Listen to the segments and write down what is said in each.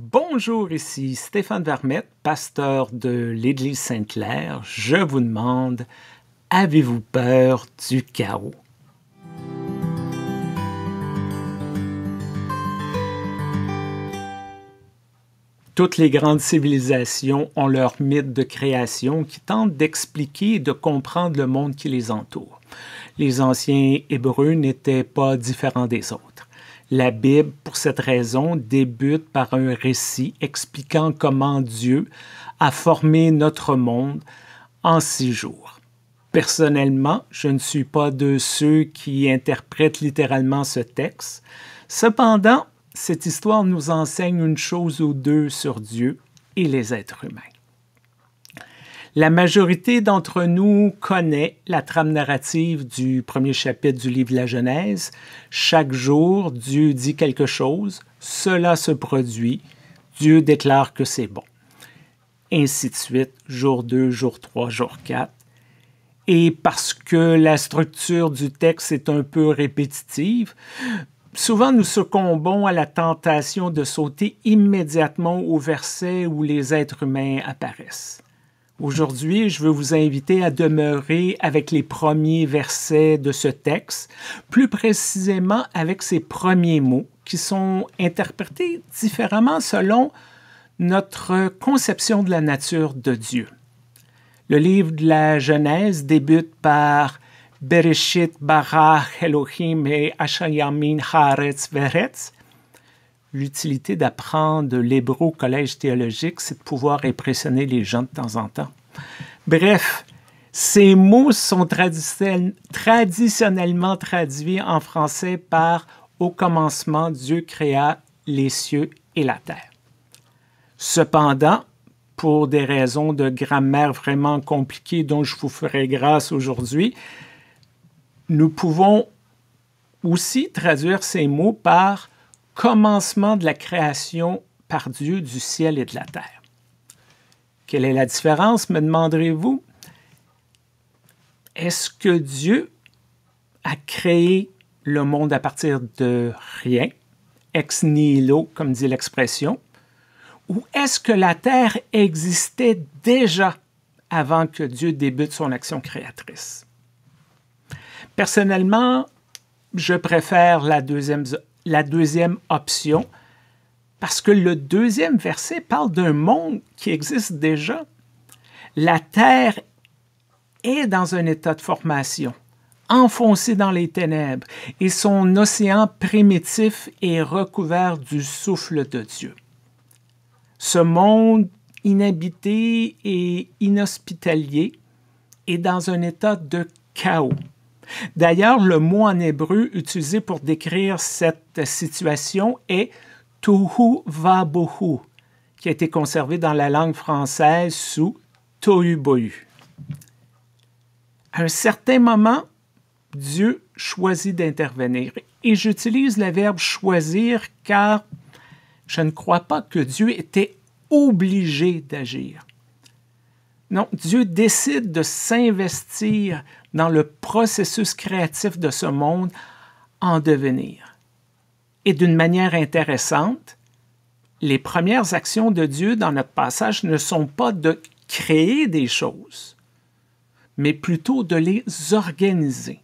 Bonjour, ici Stéphane Vermette, pasteur de l'Église Sainte-Claire. Je vous demande, avez-vous peur du chaos? Toutes les grandes civilisations ont leur mythe de création qui tente d'expliquer et de comprendre le monde qui les entoure. Les anciens Hébreux n'étaient pas différents des autres. La Bible, pour cette raison, débute par un récit expliquant comment Dieu a formé notre monde en six jours. Personnellement, je ne suis pas de ceux qui interprètent littéralement ce texte. Cependant, cette histoire nous enseigne une chose ou deux sur Dieu et les êtres humains. La majorité d'entre nous connaît la trame narrative du premier chapitre du livre de la Genèse. Chaque jour, Dieu dit quelque chose, cela se produit, Dieu déclare que c'est bon. Ainsi de suite, jour 2, jour 3, jour 4. Et parce que la structure du texte est un peu répétitive, Souvent, nous succombons à la tentation de sauter immédiatement au verset où les êtres humains apparaissent. Aujourd'hui, je veux vous inviter à demeurer avec les premiers versets de ce texte, plus précisément avec ses premiers mots qui sont interprétés différemment selon notre conception de la nature de Dieu. Le livre de la Genèse débute par Bereshit bara Elohim et Ashayamin Haaretz Veretz, l'utilité d'apprendre l'hébreu au collège théologique, c'est de pouvoir impressionner les gens de temps en temps. Bref, ces mots sont traditionnellement traduits en français par Au commencement, Dieu créa les cieux et la terre. Cependant, pour des raisons de grammaire vraiment compliquées dont je vous ferai grâce aujourd'hui, nous pouvons aussi traduire ces mots par commencement de la création par Dieu du ciel et de la terre. Quelle est la différence, me demanderez-vous? Est-ce que Dieu a créé le monde à partir de rien, ex nihilo, comme dit l'expression, ou est-ce que la Terre existait déjà avant que Dieu débute son action créatrice? Personnellement, je préfère la deuxième la deuxième option, parce que le deuxième verset parle d'un monde qui existe déjà. La terre est dans un état de formation, enfoncée dans les ténèbres, et son océan primitif est recouvert du souffle de Dieu. Ce monde inhabité et inhospitalier est dans un état de chaos. D'ailleurs, le mot en hébreu utilisé pour décrire cette situation est tohu vabohu, qui a été conservé dans la langue française sous tohu bohu. À un certain moment, Dieu choisit d'intervenir. Et j'utilise le verbe choisir car je ne crois pas que Dieu était obligé d'agir. Non, Dieu décide de s'investir dans le processus créatif de ce monde en devenir. Et d'une manière intéressante, les premières actions de Dieu dans notre passage ne sont pas de créer des choses, mais plutôt de les organiser.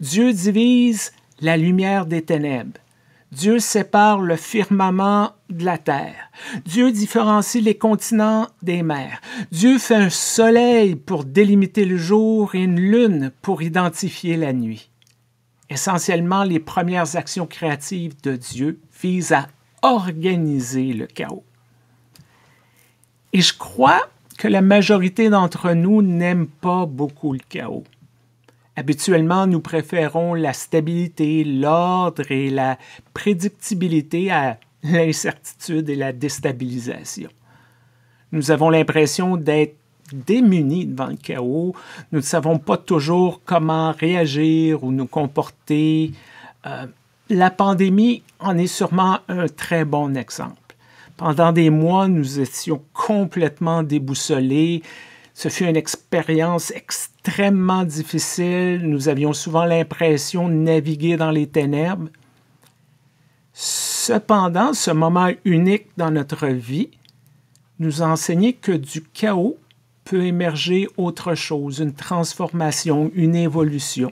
Dieu divise la lumière des ténèbres Dieu sépare le firmament de la terre. Dieu différencie les continents des mers. Dieu fait un soleil pour délimiter le jour et une lune pour identifier la nuit. Essentiellement, les premières actions créatives de Dieu visent à organiser le chaos. Et je crois que la majorité d'entre nous n'aime pas beaucoup le chaos. Habituellement, nous préférons la stabilité, l'ordre et la prédictibilité à l'incertitude et la déstabilisation. Nous avons l'impression d'être démunis devant le chaos. Nous ne savons pas toujours comment réagir ou nous comporter. Euh, la pandémie en est sûrement un très bon exemple. Pendant des mois, nous étions complètement déboussolés ce fut une expérience extrêmement difficile. Nous avions souvent l'impression de naviguer dans les ténèbres. Cependant, ce moment unique dans notre vie nous a enseigné que du chaos peut émerger autre chose, une transformation, une évolution.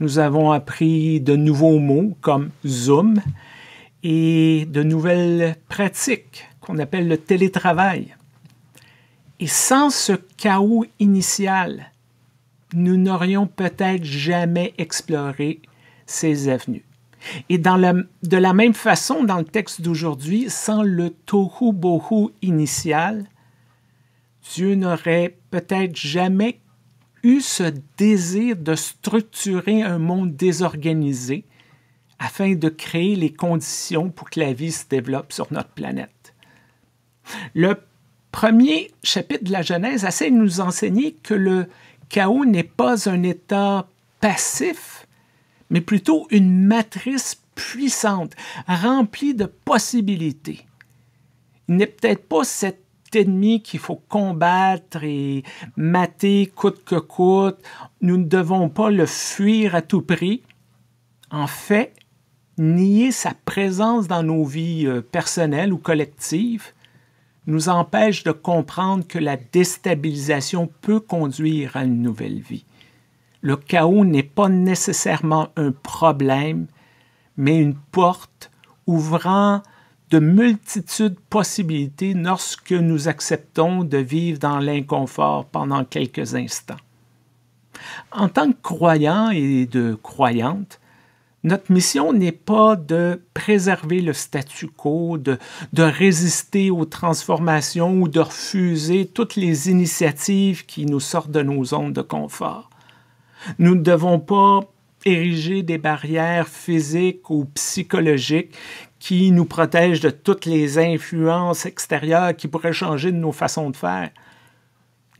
Nous avons appris de nouveaux mots comme Zoom et de nouvelles pratiques qu'on appelle le télétravail. Et sans ce chaos initial, nous n'aurions peut-être jamais exploré ces avenues. Et de la même façon, dans le texte d'aujourd'hui, sans le tohu bohu initial, Dieu n'aurait peut-être jamais eu ce désir de structurer un monde désorganisé afin de créer les conditions pour que la vie se développe sur notre planète. Le premier chapitre de la Genèse essaie de nous enseigner que le chaos n'est pas un état passif, mais plutôt une matrice puissante, remplie de possibilités. Il n'est peut-être pas cet ennemi qu'il faut combattre et mater coûte que coûte. Nous ne devons pas le fuir à tout prix. En fait, nier sa présence dans nos vies euh, personnelles ou collectives, nous empêche de comprendre que la déstabilisation peut conduire à une nouvelle vie. Le chaos n'est pas nécessairement un problème, mais une porte ouvrant de multitudes possibilités lorsque nous acceptons de vivre dans l'inconfort pendant quelques instants. En tant que croyant et de croyante, notre mission n'est pas de préserver le statu quo, de, résister aux transformations ou de refuser toutes les initiatives qui nous sortent de nos zones de confort. Nous ne devons pas ériger des barrières physiques ou psychologiques qui nous protègent de toutes les influences extérieures qui pourraient changer de nos façons de faire.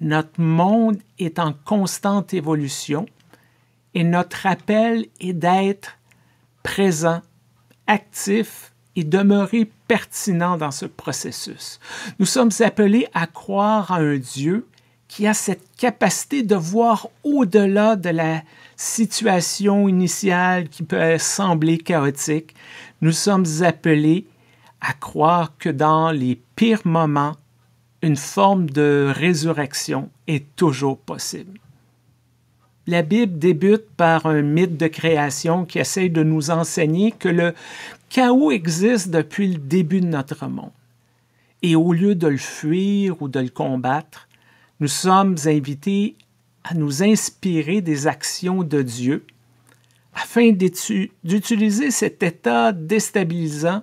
Notre monde est en constante évolution et notre appel est d'être présent, actif et demeurer pertinent dans ce processus. Nous sommes appelés à croire à un Dieu qui a cette capacité de voir au-delà de la situation initiale qui peut sembler chaotique. Nous sommes appelés à croire que dans les pires moments, une forme de résurrection est toujours possible. La Bible débute par un mythe de création qui essaye de nous enseigner que le chaos existe depuis le début de notre monde. Et au lieu de le fuir ou de le combattre, nous sommes invités à nous inspirer des actions de Dieu afin d'utiliser cet état déstabilisant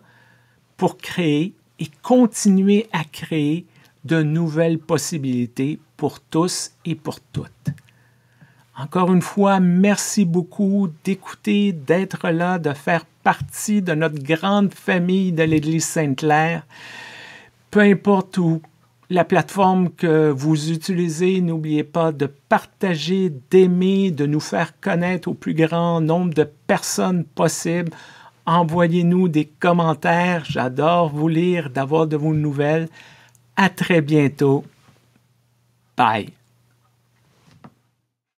pour créer et continuer à créer de nouvelles possibilités pour tous et pour toutes. Encore une fois, merci beaucoup d'écouter, d'être là, de faire partie de notre grande famille de l'Église Sainte-Claire. Peu importe où la plateforme que vous utilisez, n'oubliez pas de partager, d'aimer, de nous faire connaître au plus grand nombre de personnes possible. Envoyez-nous des commentaires. J'adore vous lire, d'avoir de vos nouvelles. À très bientôt. Bye.